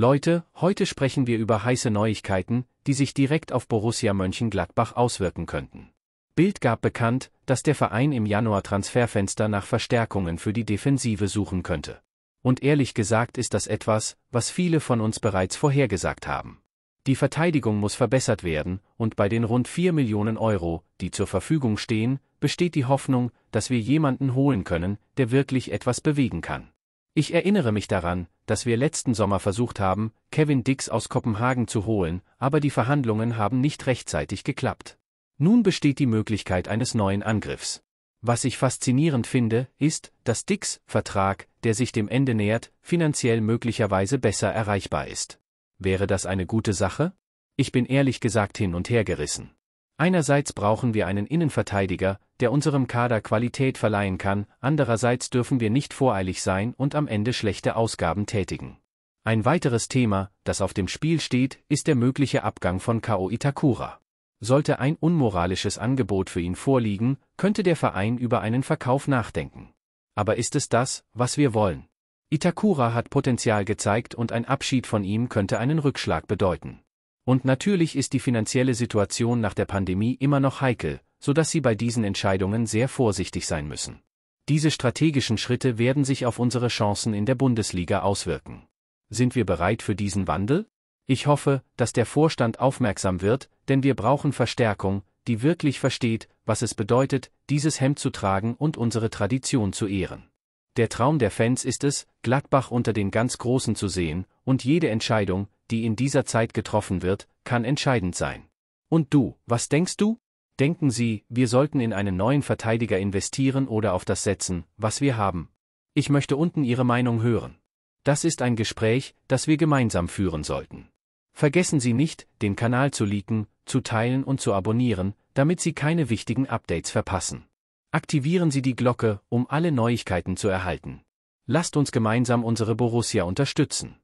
Leute, heute sprechen wir über heiße Neuigkeiten, die sich direkt auf Borussia Mönchengladbach auswirken könnten. Bild gab bekannt, dass der Verein im Januar Transferfenster nach Verstärkungen für die Defensive suchen könnte. Und ehrlich gesagt ist das etwas, was viele von uns bereits vorhergesagt haben. Die Verteidigung muss verbessert werden, und bei den rund 4 Millionen Euro, die zur Verfügung stehen, besteht die Hoffnung, dass wir jemanden holen können, der wirklich etwas bewegen kann. Ich erinnere mich daran, dass wir letzten Sommer versucht haben, Kevin Dix aus Kopenhagen zu holen, aber die Verhandlungen haben nicht rechtzeitig geklappt. Nun besteht die Möglichkeit eines neuen Angriffs. Was ich faszinierend finde, ist, dass Dix Vertrag, der sich dem Ende nähert, finanziell möglicherweise besser erreichbar ist. Wäre das eine gute Sache? Ich bin ehrlich gesagt hin und her gerissen. Einerseits brauchen wir einen Innenverteidiger, der unserem Kader Qualität verleihen kann, andererseits dürfen wir nicht voreilig sein und am Ende schlechte Ausgaben tätigen. Ein weiteres Thema, das auf dem Spiel steht, ist der mögliche Abgang von Kao Itakura. Sollte ein unmoralisches Angebot für ihn vorliegen, könnte der Verein über einen Verkauf nachdenken. Aber ist es das, was wir wollen? Itakura hat Potenzial gezeigt und ein Abschied von ihm könnte einen Rückschlag bedeuten. Und natürlich ist die finanzielle Situation nach der Pandemie immer noch heikel, sodass sie bei diesen Entscheidungen sehr vorsichtig sein müssen. Diese strategischen Schritte werden sich auf unsere Chancen in der Bundesliga auswirken. Sind wir bereit für diesen Wandel? Ich hoffe, dass der Vorstand aufmerksam wird, denn wir brauchen Verstärkung, die wirklich versteht, was es bedeutet, dieses Hemd zu tragen und unsere Tradition zu ehren. Der Traum der Fans ist es, Gladbach unter den ganz Großen zu sehen, und jede Entscheidung, die in dieser Zeit getroffen wird, kann entscheidend sein. Und du, was denkst du? Denken Sie, wir sollten in einen neuen Verteidiger investieren oder auf das setzen, was wir haben. Ich möchte unten Ihre Meinung hören. Das ist ein Gespräch, das wir gemeinsam führen sollten. Vergessen Sie nicht, den Kanal zu liken, zu teilen und zu abonnieren, damit Sie keine wichtigen Updates verpassen. Aktivieren Sie die Glocke, um alle Neuigkeiten zu erhalten. Lasst uns gemeinsam unsere Borussia unterstützen.